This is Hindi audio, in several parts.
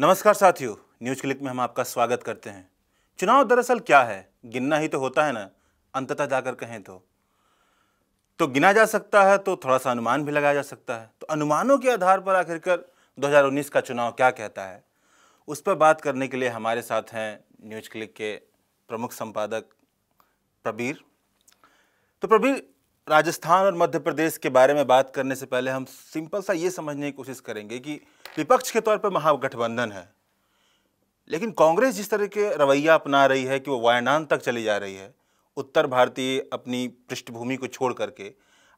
नमस्कार साथियों न्यूज क्लिक में हम आपका स्वागत करते हैं चुनाव दरअसल क्या है गिनना ही तो होता है ना अंततः जाकर कहें तो तो गिना जा सकता है तो थोड़ा सा अनुमान भी लगाया जा सकता है तो अनुमानों के आधार पर आखिरकार 2019 का चुनाव क्या कहता है उस पर बात करने के लिए हमारे साथ हैं न्यूज क्लिक के प्रमुख संपादक प्रबीर तो प्रबीर राजस्थान और मध्य प्रदेश के बारे में बात करने से पहले हम सिंपल सा ये समझने की कोशिश करेंगे कि विपक्ष के तौर पर महागठबंधन है लेकिन कांग्रेस जिस तरह के रवैया अपना रही है कि वो वायनान तक चली जा रही है उत्तर भारतीय अपनी पृष्ठभूमि को छोड़ करके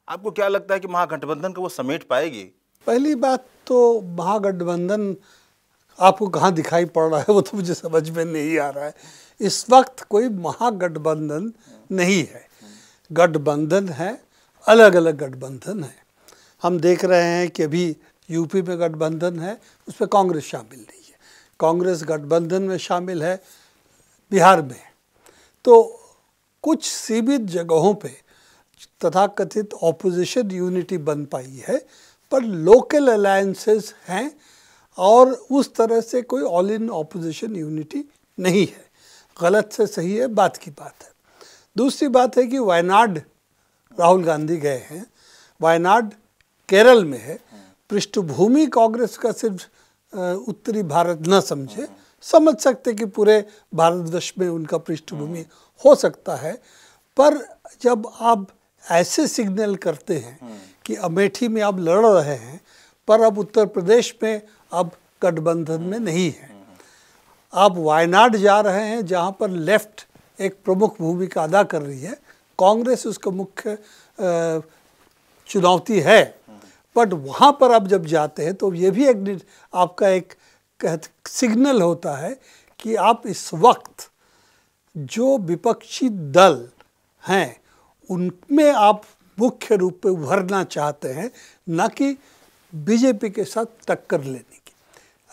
आपको क्या लगता है कि महागठबंधन को वो समेट पाएगी पहली बात तो महागठबंधन आपको कहाँ दिखाई पड़ रहा है वो तो मुझे समझ में नहीं आ रहा है इस वक्त कोई महागठबंधन नहीं है गठबंधन है अलग अलग गठबंधन है हम देख रहे हैं कि अभी यूपी में गठबंधन है उसमें कांग्रेस शामिल नहीं है कांग्रेस गठबंधन में शामिल है बिहार में तो कुछ सीमित जगहों पे तथाकथित ऑपोजिशन यूनिटी बन पाई है पर लोकल अलायंसेस हैं और उस तरह से कोई ऑल इन ऑपोजिशन यूनिटी नहीं है गलत से सही है बात की बात है दूसरी बात है कि वायनाड राहुल गांधी गए हैं वायनाड केरल में है पृष्ठभूमि कांग्रेस का सिर्फ उत्तरी भारत न समझे समझ सकते कि पूरे भारतवर्ष में उनका पृष्ठभूमि हो सकता है पर जब आप ऐसे सिग्नल करते हैं कि अमेठी में आप लड़ रहे हैं पर अब उत्तर प्रदेश में अब गठबंधन में नहीं है आप वायनाड जा रहे हैं जहाँ पर लेफ्ट एक प्रमुख भूमिका अदा कर रही है कांग्रेस उसका मुख्य चुनौती है बट वहाँ पर आप जब जाते हैं तो ये भी एक आपका एक सिग्नल होता है कि आप इस वक्त जो विपक्षी दल हैं उनमें आप मुख्य रूप पे उभरना चाहते हैं ना कि बीजेपी के साथ टक्कर लेने की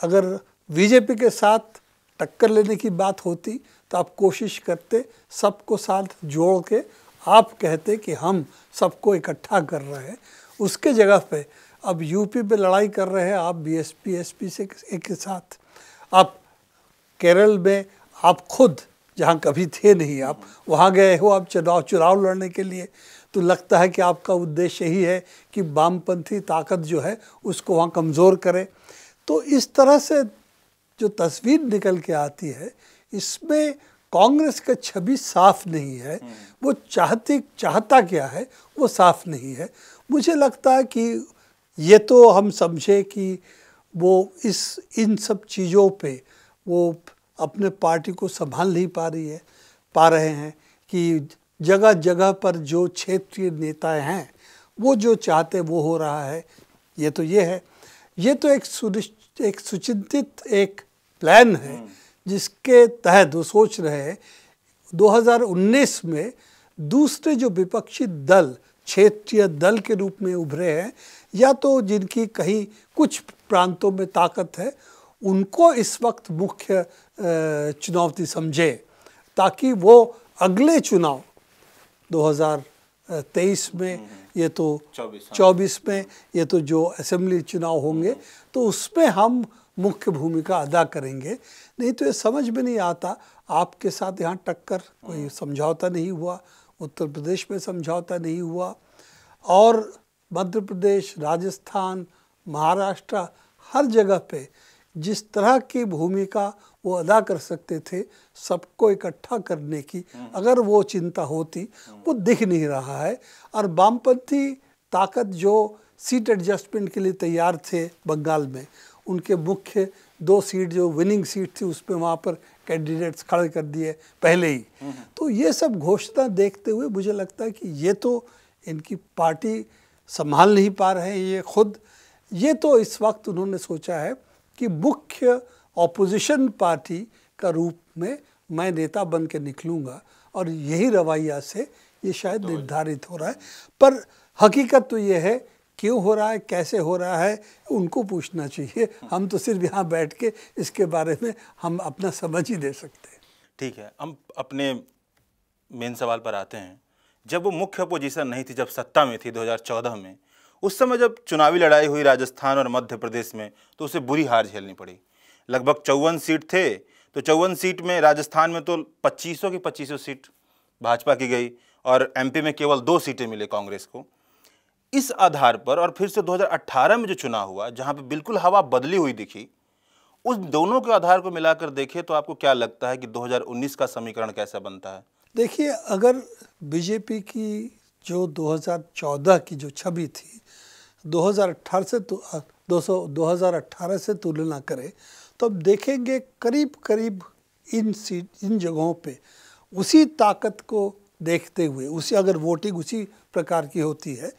अगर बीजेपी के साथ टक्कर लेने की बात होती तो आप कोशिश करते सबको साथ जोड़ के आप कहते कि हम सबको इकट्ठा कर रहे हैं उसके जगह पे अब यूपी पे लड़ाई कर रहे हैं आप B S P S P से एक साथ आप केरल में आप खुद जहाँ कभी थे नहीं आप वहाँ गए हो आप चुनाव चुनाव लड़ने के लिए तो लगता है कि आपका उद्देश्य ही है कि वामपंथी ताकत जो है उसको वहाँ कमज़ोर करे तो इस तरह से जो तस्वीर निकल के आती है इसमें कांग्रेस का छवि साफ नहीं है हम्म। वो चाहती चाहता क्या है वो साफ नहीं है मुझे लगता है कि ये तो हम समझे कि वो इस इन सब चीज़ों पे वो अपने पार्टी को संभाल नहीं पा रही है पा रहे हैं कि जगह जगह पर जो क्षेत्रीय नेता हैं वो जो चाहते वो हो रहा है ये तो ये है ये तो एक सुनिश्चित एक सुचिंतित एक प्लान है हम्म। जिसके तहत वो सोच रहे हैं 2019 में दूसरे जो विपक्षी दल क्षेत्रीय दल के रूप में उभरे हैं या तो जिनकी कहीं कुछ प्रांतों में ताकत है उनको इस वक्त मुख्य चुनौती समझे ताकि वो अगले चुनाव 2023 में हम्म, हम्म। ये तो 24 हाँ। में ये तो जो असेंबली चुनाव होंगे हम्म। तो उसमें हम मुख्य भूमिका अदा करेंगे नहीं तो ये समझ में नहीं आता आपके साथ यहाँ टक्कर कोई समझौता नहीं हुआ उत्तर प्रदेश में समझौता नहीं हुआ और मध्य प्रदेश राजस्थान महाराष्ट्र हर जगह पे जिस तरह की भूमिका वो अदा कर सकते थे सबको इकट्ठा करने की अगर वो चिंता होती वो दिख नहीं रहा है और वामपंथी ताकत जो सीट एडजस्टमेंट के लिए तैयार थे बंगाल में उनके मुख्य दो सीट जो विनिंग सीट थी उस पर वहाँ पर कैंडिडेट्स खड़े कर दिए पहले ही हम्म, हम्म। तो ये सब घोषणा देखते हुए मुझे लगता है कि ये तो इनकी पार्टी संभाल नहीं पा रहे हैं ये खुद ये तो इस वक्त उन्होंने सोचा है कि मुख्य ऑपोजिशन पार्टी का रूप में मैं नेता बन के निकलूँगा और यही रवैया से ये शायद तो निर्धारित हो रहा है पर हकीकत तो ये है क्यों हो रहा है कैसे हो रहा है उनको पूछना चाहिए हम तो सिर्फ यहाँ बैठ के इसके बारे में हम अपना समझ ही दे सकते हैं ठीक है हम अपने मेन सवाल पर आते हैं जब वो मुख्य अपोजिशन नहीं थी जब सत्ता में थी 2014 में उस समय जब चुनावी लड़ाई हुई राजस्थान और मध्य प्रदेश में तो उसे बुरी हार झेलनी पड़ी लगभग चौवन सीट थे तो चौवन सीट में राजस्थान में तो पच्चीसों की पच्चीसों सीट भाजपा की गई और एमपी में केवल दो सीटें मिले कांग्रेस को इस आधार पर और फिर से 2018 में जो चुनाव हुआ जहां पे बिल्कुल हवा बदली हुई दिखी उस दोनों के आधार को मिलाकर देखें तो आपको क्या लगता है कि 2019 का समीकरण कैसा बनता है देखिए अगर बीजेपी की जो 2014 की जो छवि थी 2018 से तो दो से तुलना करें तो अब देखेंगे करीब करीब इन सीट इन जगहों पे उसी ताकत को देखते हुए उसी अगर वोटिंग उसी प्रकार की होती है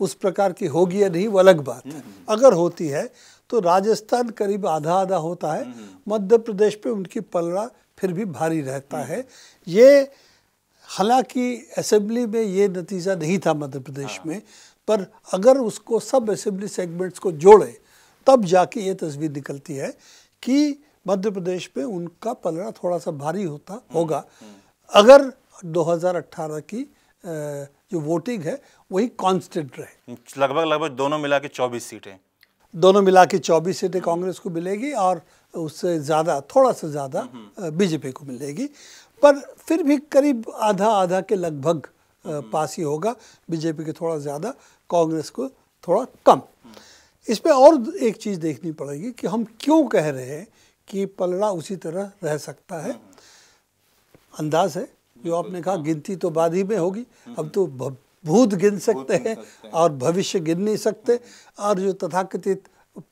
उस प्रकार की होगी या नहीं वो अलग बात है हम्म, हम्म। अगर होती है तो राजस्थान करीब आधा आधा होता है हम्म, मध्य प्रदेश पे उनकी पलड़ा फिर भी भारी रहता है ये हालांकि असेंबली में ये नतीजा नहीं था मध्य प्रदेश हाँ। में पर अगर उसको सब असेंबली सेगमेंट्स को जोड़े तब जाके ये तस्वीर निकलती है कि मध्य प्रदेश में उनका पलड़ा थोड़ा सा भारी होता होगा अगर 2018 की जो वोटिंग है वही कांस्टेंट रहे लगभग लगभग दोनों मिला के चौबीस सीटें दोनों मिला के चौबीस सीटें कांग्रेस को मिलेगी और उससे ज़्यादा थोड़ा सा ज़्यादा हम्म, हम्म। बीजेपी को मिलेगी पर फिर भी करीब आधा आधा के लगभग हम्म, पास ही होगा बीजेपी के थोड़ा ज़्यादा कांग्रेस को थोड़ा कम इसमें और एक चीज़ देखनी पड़ेगी कि हम क्यों कह रहे हैं कि पलड़ा उसी तरह रह सकता है अंदाज है जो आपने कहा हाँ। गिनती तो बाद ही में होगी हम्म, अब हम्म। तो भूत गिन सकते हैं और भविष्य गिन नहीं सकते हम्म, और जो तथाकथित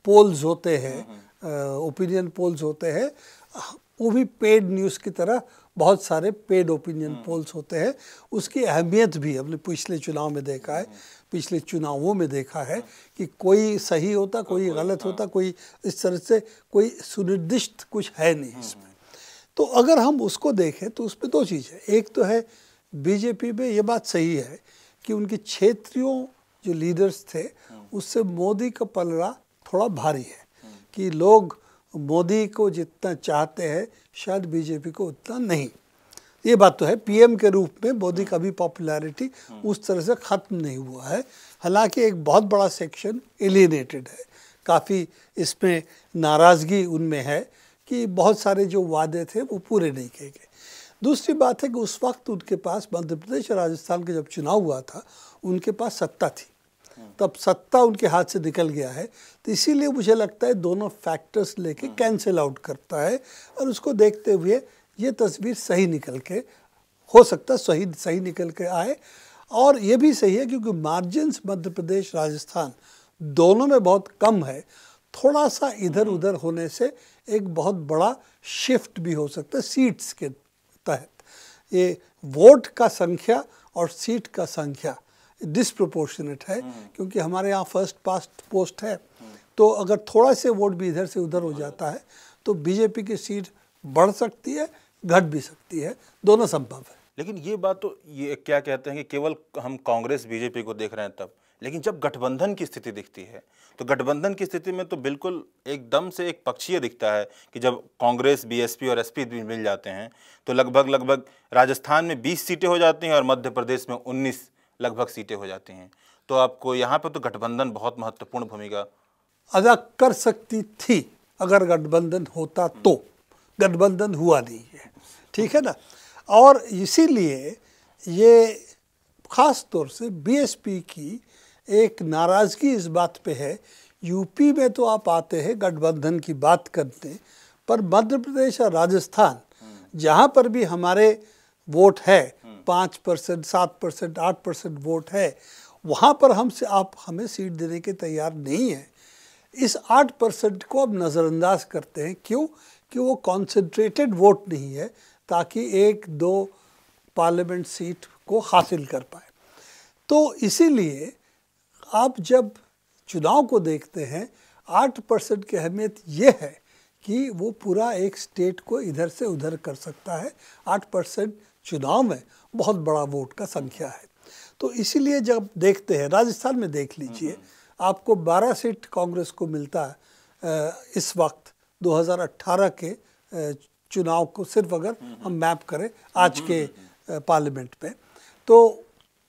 पोल्स होते हैं ओपिनियन पोल्स होते हैं वो भी पेड न्यूज़ की तरह बहुत सारे पेड ओपिनियन पोल्स होते हैं उसकी अहमियत भी हमने पिछले चुनाव में देखा है पिछले चुनावों में देखा है हाँ। कि कोई सही होता कोई हाँ, गलत होता कोई इस तरह से कोई सुनिर्दिष्ट कुछ है नहीं इसमें तो अगर हम उसको देखें तो उसमें दो चीज़ है एक तो है बीजेपी में ये बात सही है कि उनके क्षेत्रियों जो लीडर्स थे उससे मोदी का पलड़ा थोड़ा भारी है कि लोग मोदी को जितना चाहते हैं शायद बीजेपी को उतना नहीं ये बात तो है पीएम के रूप में मोदी का भी पॉपुलैरिटी उस तरह से ख़त्म नहीं हुआ है हालांकि एक बहुत बड़ा सेक्शन एलिनेटेड है काफ़ी इसमें नाराज़गी उनमें है कि बहुत सारे जो वादे थे वो पूरे नहीं किए गए दूसरी बात है कि उस वक्त उनके पास मध्य प्रदेश और राजस्थान का जब चुनाव हुआ था उनके पास सत्ता थी तब सत्ता उनके हाथ से निकल गया है तो इसीलिए मुझे लगता है दोनों फैक्टर्स लेके कैंसिल हाँ। आउट करता है और उसको देखते हुए ये तस्वीर सही निकल के हो सकता सही सही निकल के आए और ये भी सही है क्योंकि मार्जिन्स मध्य प्रदेश राजस्थान दोनों में बहुत कम है थोड़ा सा इधर उधर हाँ। होने से एक बहुत बड़ा शिफ्ट भी हो सकता है सीट्स के तहत ये वोट का संख्या और सीट का संख्या डिसप्रोपोर्शनेट है हम्म। क्योंकि हमारे यहाँ फर्स्ट पास्ट पोस्ट है तो अगर थोड़ा से वोट भी इधर से उधर हो जाता है तो बीजेपी की सीट बढ़ सकती है घट भी सकती है दोनों संभव है लेकिन ये बात तो ये क्या कहते हैं कि केवल हम कांग्रेस बीजेपी को देख रहे हैं तब लेकिन जब गठबंधन की स्थिति दिखती है तो गठबंधन की स्थिति में तो बिल्कुल एकदम से एक पक्षीय दिखता है कि जब कांग्रेस बीएसपी और एसपी मिल जाते हैं तो लगभग लगभग राजस्थान में 20 सीटें हो जाती हैं और मध्य प्रदेश में 19 लगभग सीटें हो जाती हैं तो आपको यहाँ पर तो गठबंधन बहुत महत्वपूर्ण भूमिका अदा कर सकती थी अगर गठबंधन होता तो गठबंधन हुआ नहीं है ठीक है ना और इसीलिए ये ख़ास तौर से बीएसपी की एक नाराज़गी इस बात पे है यूपी में तो आप आते हैं गठबंधन की बात करते हैं पर मध्य प्रदेश और राजस्थान हम्म। जहाँ पर भी हमारे वोट है हम्म। पाँच परसेंट सात परसेंट आठ परसेंट वोट है वहाँ पर हमसे आप हमें सीट देने के तैयार नहीं हैं इस आठ परसेंट को अब नज़रअंदाज करते हैं क्यों कि वो कॉन्सेंट्रेटेड वोट नहीं है ताकि एक दो पार्लियामेंट सीट को हासिल कर पाए तो इसीलिए आप जब चुनाव को देखते हैं आठ परसेंट की अहमियत ये है कि वो पूरा एक स्टेट को इधर से उधर कर सकता है आठ परसेंट चुनाव में बहुत बड़ा वोट का संख्या है तो इसीलिए जब देखते हैं राजस्थान में देख लीजिए हम्म। आपको 12 सीट कांग्रेस को मिलता है इस वक्त 2018 के चुनाव को सिर्फ अगर हम्म, हम्म। हम मैप करें आज के पार्लियामेंट में तो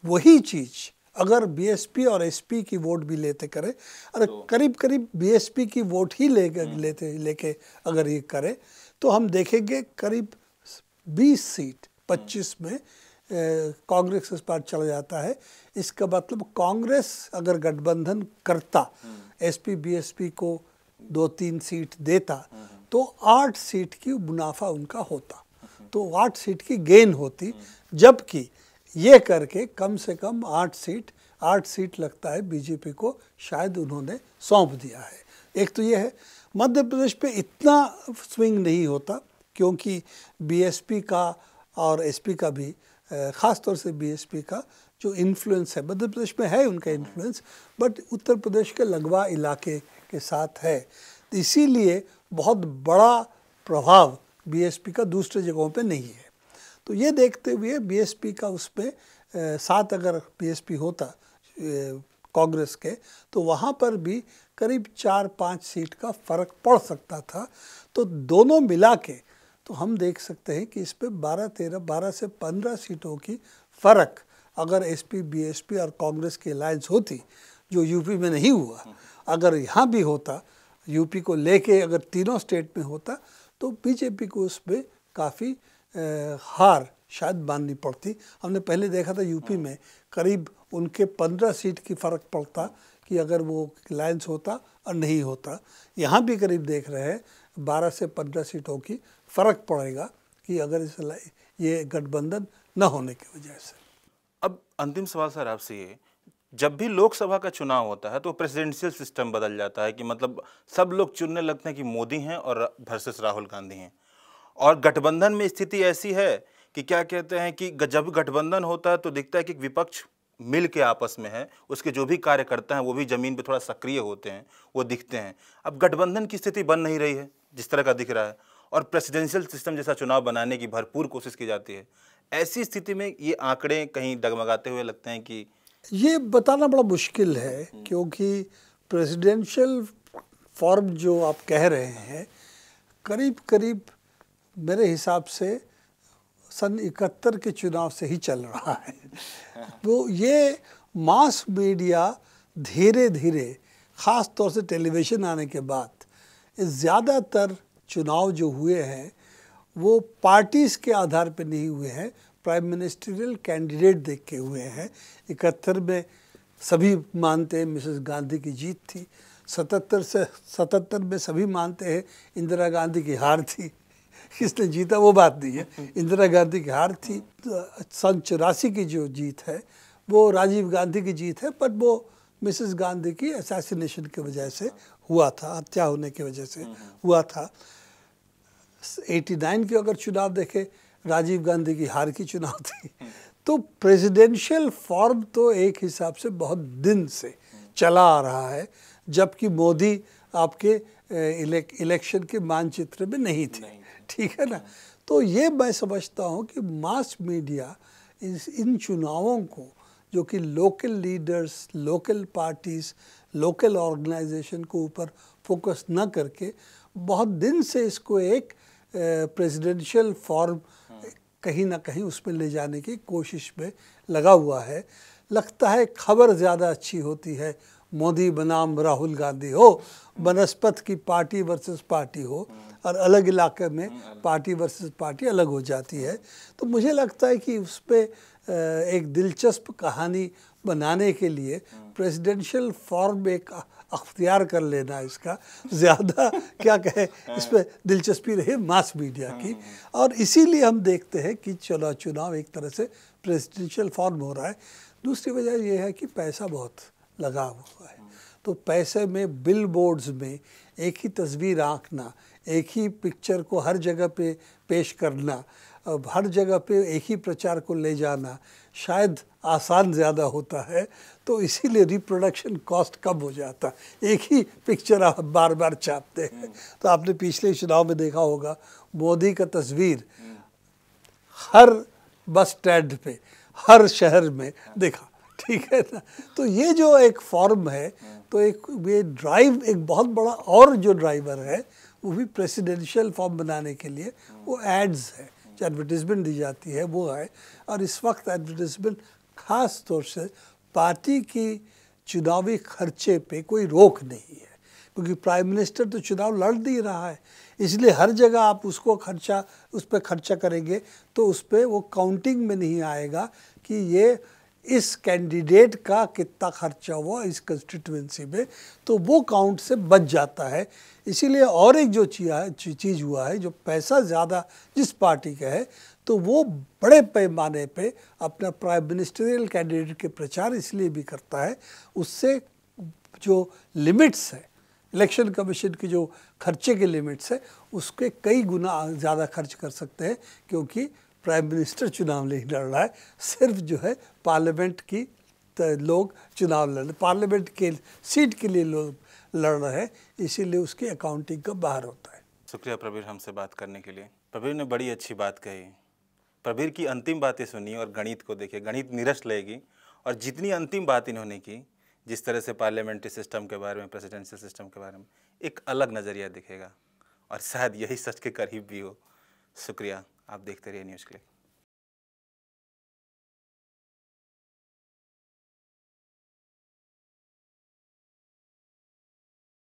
वही चीज़ अगर बीएसपी और एसपी की वोट भी लेते करे अरे तो, करीब करीब बीएसपी की वोट ही ले हम्म। लेते लेके अगर ये करे तो हम देखेंगे करीब 20 सीट 25 हम्म। में कांग्रेस इस पार चला जाता है इसका मतलब कांग्रेस अगर गठबंधन करता एसपी हम्म। बीएसपी को दो तीन सीट देता तो आठ सीट की मुनाफा उनका होता तो आठ सीट की गेन होती जबकि ये करके कम से कम आठ सीट आठ सीट लगता है बीजेपी को शायद उन्होंने सौंप दिया है एक तो ये है मध्य प्रदेश पे इतना स्विंग नहीं होता क्योंकि बीएसपी का और एसपी का भी ख़ास तौर से बीएसपी का जो इन्फ्लुएंस है मध्य प्रदेश में है उनका इन्फ्लुएंस बट उत्तर प्रदेश के लगवा इलाके के साथ है इसीलिए बहुत बड़ा प्रभाव बीएसपी का दूसरे जगहों पे नहीं है तो ये देखते हुए बीएसपी का उस पर सात अगर बीएसपी होता कांग्रेस के तो वहाँ पर भी करीब चार पाँच सीट का फर्क पड़ सकता था तो दोनों मिला के तो हम देख सकते हैं कि इस पर बारह तेरह बारह से पंद्रह सीटों की फ़र्क अगर एसपी बीएसपी और कांग्रेस की अलायंस होती जो यूपी में नहीं हुआ अगर यहाँ भी होता यूपी को लेके अगर तीनों स्टेट में होता तो बीजेपी को उस पर काफ़ी हार शायद माननी पड़ती हमने पहले देखा था यूपी हाँ। में करीब उनके पंद्रह सीट की फ़र्क पड़ता कि अगर वो लाइन्स होता और नहीं होता यहाँ भी करीब देख रहे हैं बारह से पंद्रह सीटों की फ़र्क पड़ेगा कि अगर इस ये गठबंधन न होने की वजह से अब अंतिम सवाल सर आपसे ये जब भी लोकसभा का चुनाव होता है तो प्रेसिडेंशियल सिस्टम बदल जाता है कि मतलब सब लोग चुनने लगते हैं कि मोदी हैं और भरसेस राहुल गांधी हैं और गठबंधन में स्थिति ऐसी है कि क्या कहते हैं कि जब गठबंधन होता है तो दिखता है कि विपक्ष मिल के आपस में है उसके जो भी कार्यकर्ता हैं वो भी ज़मीन पे थोड़ा सक्रिय होते हैं वो दिखते हैं अब गठबंधन की स्थिति बन नहीं रही है जिस तरह का दिख रहा है और प्रेसिडेंशियल सिस्टम जैसा चुनाव बनाने की भरपूर कोशिश की जाती है ऐसी स्थिति में ये आंकड़े कहीं डगमगाते हुए लगते हैं कि ये बताना बड़ा मुश्किल है क्योंकि प्रेसिडेंशियल फॉर्म जो आप कह रहे हैं करीब करीब मेरे हिसाब से सन इकहत्तर के चुनाव से ही चल रहा है वो ये मास मीडिया धीरे धीरे ख़ास तौर से टेलीविज़न आने के बाद ज़्यादातर चुनाव जो हुए हैं वो पार्टीज़ के आधार पर नहीं हुए हैं प्राइम मिनिस्ट्रियल कैंडिडेट देख के हुए हैं इकहत्तर में सभी मानते हैं मिसेस गांधी की जीत थी सतहत्तर से सतहत्तर में सभी मानते हैं इंदिरा गांधी की हार थी किसने जीता वो बात नहीं है इंदिरा गांधी की हार थी तो सन चौरासी की जो जीत है वो राजीव गांधी की जीत है बट वो मिसेस गांधी की असासीनेशन की वजह से हुआ था हत्या होने की वजह से हुआ था 89 के अगर चुनाव देखें राजीव गांधी की हार की चुनाव थी तो प्रेसिडेंशियल फॉर्म तो एक हिसाब से बहुत दिन से चला आ रहा है जबकि मोदी आपके इलेक्शन के मानचित्र में नहीं थे ठीक है ना तो ये मैं समझता हूँ कि मास मीडिया इस इन चुनावों को जो कि local leaders local parties local organisation को ऊपर फोकस न करके बहुत दिन से इसको एक प्रेसिडेंशियल फॉर्म हाँ। कहीं ना कहीं उसमें ले जाने की कोशिश में लगा हुआ है लगता है खबर ज़्यादा अच्छी होती है मोदी बनाम राहुल गांधी हो बनस्पत की पार्टी वर्सेस पार्टी हो और अलग इलाके में पार्टी वर्सेस पार्टी अलग हो जाती है तो मुझे लगता है कि उस पर एक दिलचस्प कहानी बनाने के लिए प्रेसिडेंशियल फॉर्म एक अख्तियार कर लेना इसका ज़्यादा क्या कहे इस पर दिलचस्पी रहे मास मीडिया की और इसीलिए हम देखते हैं कि चलो चुनाव एक तरह से प्रेसिडेंशियल फॉर्म हो रहा है दूसरी वजह यह है कि पैसा बहुत लगा हुआ है तो पैसे में बिल बोर्ड्स में एक ही तस्वीर आँखना एक ही पिक्चर को हर जगह पे पेश करना हर जगह पे एक ही प्रचार को ले जाना शायद आसान ज़्यादा होता है तो इसीलिए रिप्रोडक्शन कॉस्ट कम हो जाता है एक ही पिक्चर आप बार बार छापते हैं हम्म। तो आपने पिछले चुनाव में देखा होगा मोदी का तस्वीर हर बस स्टैंड पे हर शहर में देखा ठीक है ना तो ये जो एक फॉर्म है तो एक ये ड्राइव एक बहुत बड़ा और जो ड्राइवर है वो भी प्रेसिडेंशियल फॉर्म बनाने के लिए वो एड्स है जो एडवर्टीजमेंट दी जाती है वो है और इस वक्त एडवर्टीजमेंट खास तौर से पार्टी की चुनावी खर्चे पे कोई रोक नहीं है क्योंकि प्राइम मिनिस्टर तो चुनाव लड़ नहीं रहा है इसलिए हर जगह आप उसको खर्चा उस पर खर्चा करेंगे तो उस पर वो काउंटिंग में नहीं आएगा कि ये इस कैंडिडेट का कितना खर्चा हुआ इस कंस्टिट्यूंसी में तो वो काउंट से बच जाता है इसीलिए और एक जो चीज़ हुआ है जो पैसा ज़्यादा जिस पार्टी का है तो वो बड़े पैमाने पे अपना प्राइम मिनिस्टरियल कैंडिडेट के प्रचार इसलिए भी करता है उससे जो लिमिट्स है इलेक्शन कमीशन की जो खर्चे के लिमिट्स है उसके कई गुना ज़्यादा खर्च कर सकते हैं क्योंकि प्राइम मिनिस्टर चुनाव नहीं लड़ रहा है सिर्फ जो है पार्लियामेंट की लोग चुनाव लड़ रहे पार्लियामेंट के सीट के लिए लोग लड़ रहे हैं इसीलिए उसकी अकाउंटिंग का बाहर होता है शुक्रिया प्रवीर हमसे बात करने के लिए प्रवीर ने बड़ी अच्छी बात कही प्रवीर की अंतिम बातें सुनी और गणित को देखिए गणित निरस्त लेगी और जितनी अंतिम बात इन्होंने की जिस तरह से पार्लियामेंट्री सिस्टम के बारे में प्रेसिडेंशियल सिस्टम के बारे में एक अलग नज़रिया दिखेगा और शायद यही सच के करीब भी हो शुक्रिया आप देखते रहिए न्यूज़ क्लिक